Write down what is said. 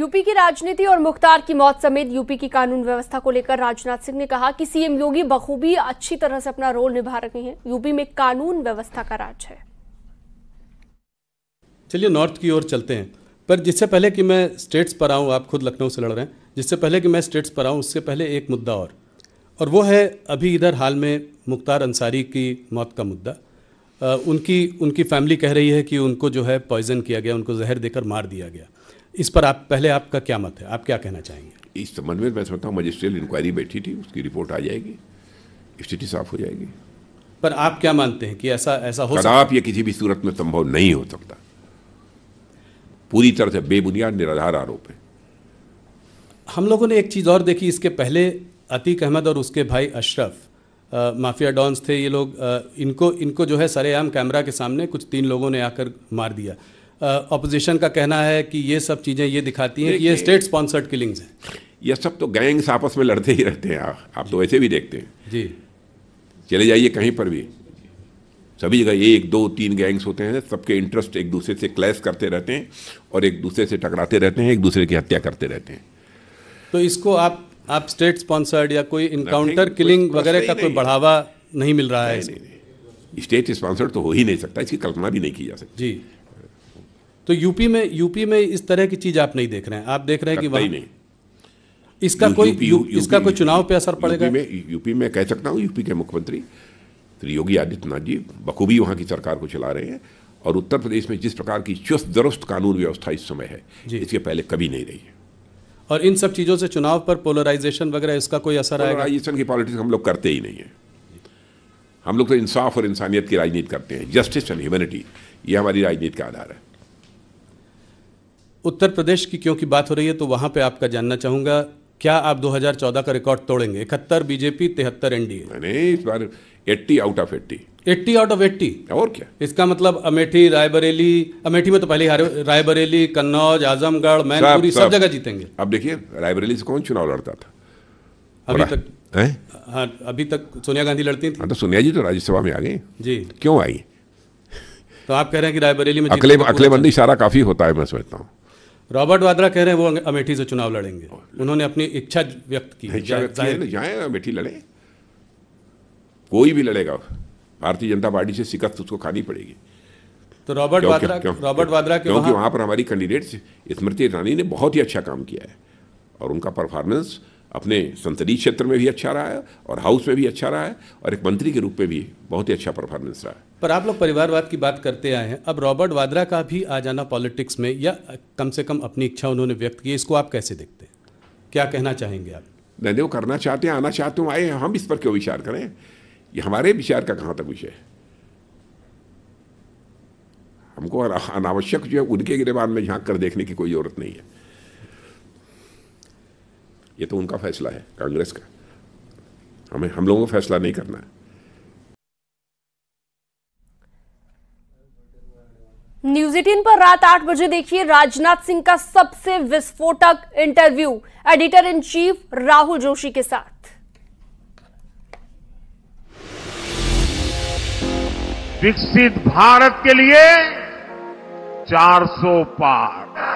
UP की राजनीति और मुख्तार की मौत समेत यूपी की कानून व्यवस्था को लेकर राजनाथ सिंह ने कहा कि सीएम योगी बखूबी अच्छी तरह से अपना रोल निभा रहे हैं यूपी में कानून व्यवस्था का राज है चलिए नॉर्थ की ओर चलते हैं पर जिससे पहले कि मैं स्टेट्स पर आऊँ आप खुद लखनऊ से लड़ रहे हैं जिससे पहले कि मैं स्टेट्स पर आऊँ उससे पहले एक मुद्दा और और वो है अभी इधर हाल में मुख्तार अंसारी की मौत का मुद्दा आ, उनकी उनकी फैमिली कह रही है कि उनको जो है पॉइजन किया गया उनको जहर देकर मार दिया गया इस पर आप पहले आपका क्या मत है आप क्या कहना चाहेंगे इस संबंध में मैं समझता हूँ मजिस्ट्रियल इंक्वायरी बैठी थी उसकी रिपोर्ट आ जाएगी स्थिति साफ हो जाएगी पर आप क्या मानते हैं कि ऐसा ऐसा हो सकता है किसी भी सूरत में संभव नहीं हो सकता पूरी तरह से बेबुनियाद निराधार आरोप है हम लोगों ने एक चीज़ और देखी इसके पहले अतीक अहमद और उसके भाई अशरफ माफिया डॉन्स थे ये लोग आ, इनको इनको जो है सरेआम कैमरा के सामने कुछ तीन लोगों ने आकर मार दिया अपोजिशन का कहना है कि ये सब चीज़ें ये दिखाती हैं कि ये स्टेट स्पॉन्सर्ड किलिंग्स हैं ये सब तो गैंग्स आपस में लड़ते ही रहते हैं आप तो वैसे भी देखते हैं जी चले जाइए कहीं पर भी सभी जगह एक दो तीन गैंग्स होते हैं सबके इंटरेस्ट एक दूसरे से क्लैश करते रहते हैं और एक दूसरे से टकराते रहते हैं एक दूसरे की हत्या करते रहते हैं तो इसको आप आप स्टेट स्पॉन्सर्ड या कोई इनकाउंटर किलिंग वगैरह का कोई बढ़ावा नहीं मिल रहा है स्टेट स्पॉन्सर्ड तो हो ही नहीं सकता इसकी कल्पना भी नहीं की जा सकती जी तो यूपी में यूपी में इस तरह की चीज आप नहीं देख रहे हैं आप देख रहे हैं कि वही नहीं इसका यू, कोई यू, यू, यू, इसका कोई चुनाव पे असर पड़ेगा में यूपी में कह सकता हूँ यूपी के मुख्यमंत्री श्री योगी आदित्यनाथ जी बखूबी वहाँ की सरकार को चला रहे हैं और उत्तर प्रदेश में जिस प्रकार की चुस्त दुरुस्त कानून व्यवस्था इस समय है इसके पहले कभी नहीं रही है और इन सब चीज़ों से चुनाव पर पोलराइजेशन वगैरह इसका कोई असर आएगा पोलराइजेशन की पॉलिटिक्स हम लोग करते ही नहीं है हम लोग तो इंसाफ और इंसानियत की राजनीति करते हैं जस्टिस एंड ह्यूमैनिटी ये हमारी राजनीति का आधार है उत्तर प्रदेश की क्योंकि बात हो रही है तो वहां पे आपका जानना चाहूंगा क्या आप 2014 का रिकॉर्ड तोड़ेंगे इकहत्तर बीजेपी तिहत्तर एनडीए नहीं इस बार 80 आउट ऑफ 80 80 आउट ऑफ 80 और क्या इसका मतलब अमेठी रायबरेली अमेठी में तो पहले रायबरेली कन्नौज आजमगढ़ मैनपुरी सब, जगह जीतेंगे अब देखिए रायबरेली से कौन चुनाव लड़ता था अभी तक है हाँ अभी तक सोनिया गांधी लड़ती थी हाँ, तो सोनिया जी तो राज्यसभा में आ गई जी क्यों आई तो आप कह रहे हैं कि रायबरेली में अकले बंदी इशारा काफ़ी होता है मैं समझता हूँ रॉबर्ट वाड्रा कह रहे हैं वो अं-, अमेठी से चुनाव लड़ेंगे उन्होंने अपनी इच्छा व्यक्त की जाए अमेठी लड़े कोई भी लड़ेगा भारतीय जनता पार्टी से शिकस्त उसको खानी पड़ेगी तो रॉबर्ट वाड्रा रॉबर्ट वाड्रा के क्योंकि वहां पर हमारी कैंडिडेट स्मृति ईरानी ने बहुत ही अच्छा काम किया है और उनका परफॉर्मेंस अपने संसदीय क्षेत्र में भी अच्छा रहा है और हाउस में भी अच्छा रहा है और एक मंत्री के रूप में भी बहुत ही अच्छा परफॉर्मेंस रहा है पर आप लोग परिवारवाद की बात करते आए हैं अब रॉबर्ट वाड्रा का भी आ जाना पॉलिटिक्स में या कम से कम अपनी इच्छा उन्होंने व्यक्त की इसको आप कैसे देखते हैं क्या कहना चाहेंगे आप नहीं वो करना चाहते हैं आना चाहते हो आए हम इस पर क्यों विचार करें ये हमारे विचार का कहाँ तक विषय है हमको अनावश्यक जो है उनके गिरेबान में झांक कर देखने की कोई ज़रूरत नहीं है ये तो उनका फैसला है कांग्रेस का हमें हम लोगों को फैसला नहीं करना है न्यूज एटीन पर रात आठ बजे देखिए राजनाथ सिंह का सबसे विस्फोटक interview editor in chief Rahul Joshi के साथ विकसित भारत के लिए 400 पार